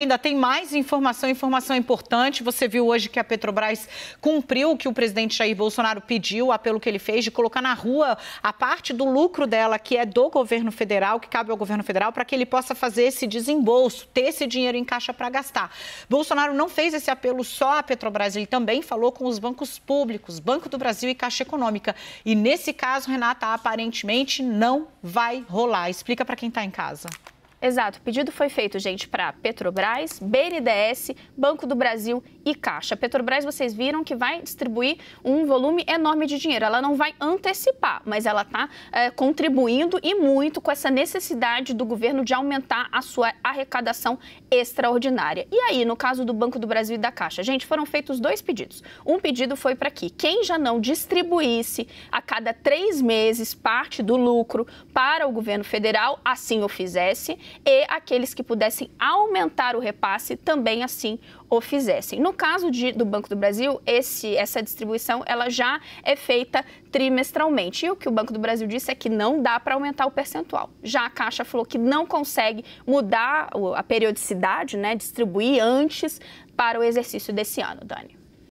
Ainda tem mais informação, informação importante. Você viu hoje que a Petrobras cumpriu o que o presidente Jair Bolsonaro pediu, o apelo que ele fez de colocar na rua a parte do lucro dela, que é do governo federal, que cabe ao governo federal, para que ele possa fazer esse desembolso, ter esse dinheiro em caixa para gastar. Bolsonaro não fez esse apelo só à Petrobras, ele também falou com os bancos públicos, Banco do Brasil e Caixa Econômica. E nesse caso, Renata, aparentemente não vai rolar. Explica para quem está em casa. Exato. O pedido foi feito, gente, para Petrobras, BNDES, Banco do Brasil e Caixa. Petrobras, vocês viram que vai distribuir um volume enorme de dinheiro. Ela não vai antecipar, mas ela está é, eh, contribuindo e muito com essa necessidade do governo de aumentar a sua arrecadação extraordinária. E aí, no caso do Banco do Brasil e da Caixa, gente, foram feitos dois pedidos. Um pedido foi para que quem já não distribuísse a cada três meses parte do lucro para o governo federal, assim o fizesse e aqueles que pudessem aumentar o repasse também assim o fizessem. No caso de, do Banco do Brasil, esse, essa distribuição ela já é feita trimestralmente. E o que o Banco do Brasil disse é que não dá para aumentar o percentual. Já a Caixa falou que não consegue mudar a periodicidade, né, distribuir antes para o exercício desse ano, Dani.